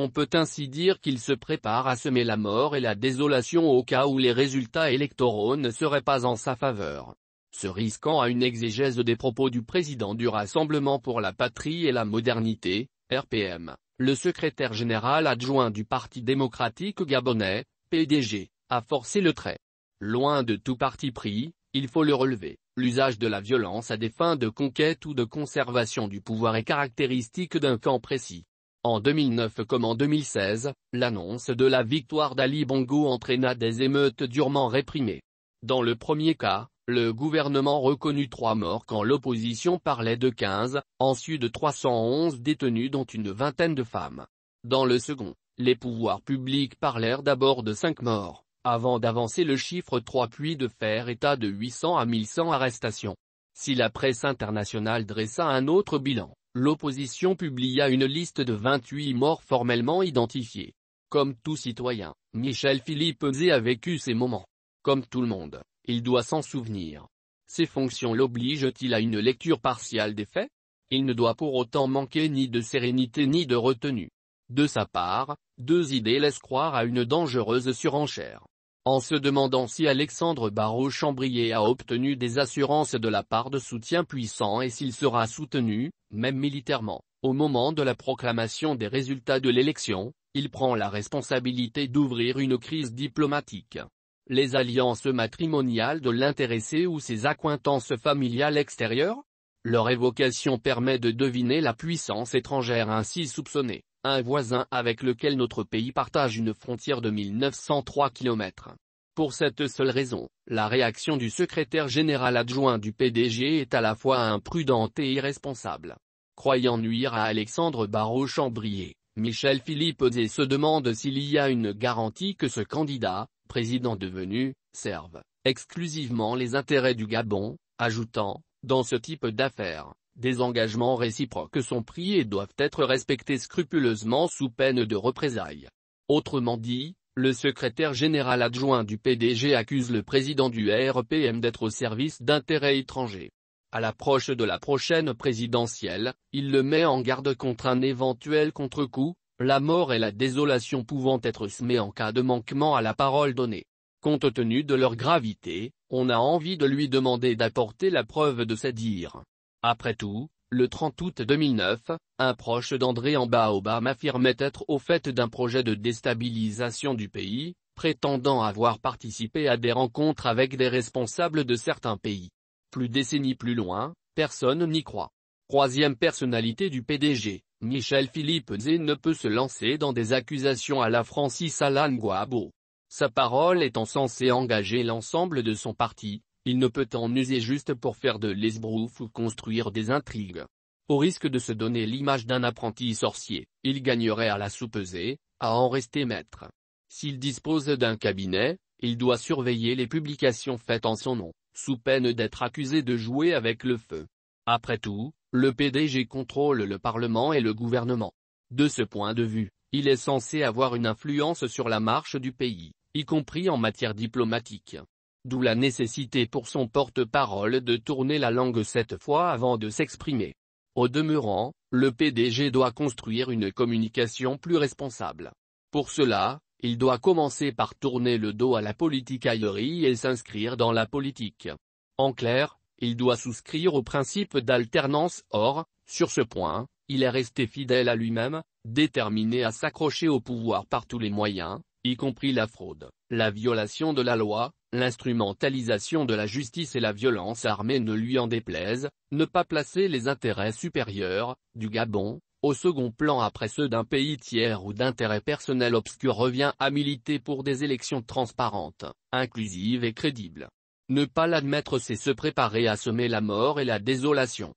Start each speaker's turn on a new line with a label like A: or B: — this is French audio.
A: On peut ainsi dire qu'il se prépare à semer la mort et la désolation au cas où les résultats électoraux ne seraient pas en sa faveur. Se risquant à une exégèse des propos du président du Rassemblement pour la patrie et la modernité, RPM, le secrétaire général adjoint du Parti démocratique gabonais, PDG, a forcé le trait. Loin de tout parti pris, il faut le relever, l'usage de la violence à des fins de conquête ou de conservation du pouvoir est caractéristique d'un camp précis. En 2009 comme en 2016, l'annonce de la victoire d'Ali Bongo entraîna des émeutes durement réprimées. Dans le premier cas, le gouvernement reconnut trois morts quand l'opposition parlait de 15, ensuite de 311 détenus dont une vingtaine de femmes. Dans le second, les pouvoirs publics parlèrent d'abord de cinq morts, avant d'avancer le chiffre 3 puis de faire état de 800 à 1100 arrestations. Si la presse internationale dressa un autre bilan, l'opposition publia une liste de 28 morts formellement identifiés. Comme tout citoyen, Michel Philippe Zé a vécu ces moments. Comme tout le monde, il doit s'en souvenir. Ses fonctions l'obligent-ils à une lecture partielle des faits Il ne doit pour autant manquer ni de sérénité ni de retenue. De sa part, deux idées laissent croire à une dangereuse surenchère en se demandant si Alexandre Barrault-Chambrier a obtenu des assurances de la part de soutien puissant et s'il sera soutenu, même militairement. Au moment de la proclamation des résultats de l'élection, il prend la responsabilité d'ouvrir une crise diplomatique. Les alliances matrimoniales de l'intéressé ou ses accointances familiales extérieures Leur évocation permet de deviner la puissance étrangère ainsi soupçonnée un voisin avec lequel notre pays partage une frontière de 1903 km. Pour cette seule raison, la réaction du secrétaire général adjoint du PDG est à la fois imprudente et irresponsable. Croyant nuire à Alexandre Barrault-Chambrier, Michel Philippe se demande s'il y a une garantie que ce candidat, président devenu, serve exclusivement les intérêts du Gabon, ajoutant, dans ce type d'affaires, des engagements réciproques sont pris et doivent être respectés scrupuleusement sous peine de représailles. Autrement dit, le secrétaire général adjoint du PDG accuse le président du RPM d'être au service d'intérêts étrangers. À l'approche de la prochaine présidentielle, il le met en garde contre un éventuel contre-coup, la mort et la désolation pouvant être semées en cas de manquement à la parole donnée. Compte tenu de leur gravité, on a envie de lui demander d'apporter la preuve de ses dires. Après tout, le 30 août 2009, un proche d'André Obama affirmait être au fait d'un projet de déstabilisation du pays, prétendant avoir participé à des rencontres avec des responsables de certains pays. Plus décennies plus loin, personne n'y croit. Troisième personnalité du PDG, Michel Philippe Zé ne peut se lancer dans des accusations à la Francis Allan Guabo. Sa parole étant censée engager l'ensemble de son parti, il ne peut en user juste pour faire de l'esbrouf ou construire des intrigues. Au risque de se donner l'image d'un apprenti sorcier, il gagnerait à la soupeser, à en rester maître. S'il dispose d'un cabinet, il doit surveiller les publications faites en son nom, sous peine d'être accusé de jouer avec le feu. Après tout, le PDG contrôle le Parlement et le gouvernement. De ce point de vue, il est censé avoir une influence sur la marche du pays, y compris en matière diplomatique d'où la nécessité pour son porte-parole de tourner la langue cette fois avant de s'exprimer. Au demeurant, le PDG doit construire une communication plus responsable. Pour cela, il doit commencer par tourner le dos à la politique aillerie et s'inscrire dans la politique. En clair, il doit souscrire au principe d'alternance or, sur ce point, il est resté fidèle à lui-même, déterminé à s'accrocher au pouvoir par tous les moyens, y compris la fraude, la violation de la loi, L'instrumentalisation de la justice et la violence armée ne lui en déplaise, ne pas placer les intérêts supérieurs, du Gabon, au second plan après ceux d'un pays tiers ou d'intérêts personnels obscurs revient à militer pour des élections transparentes, inclusives et crédibles. Ne pas l'admettre c'est se préparer à semer la mort et la désolation.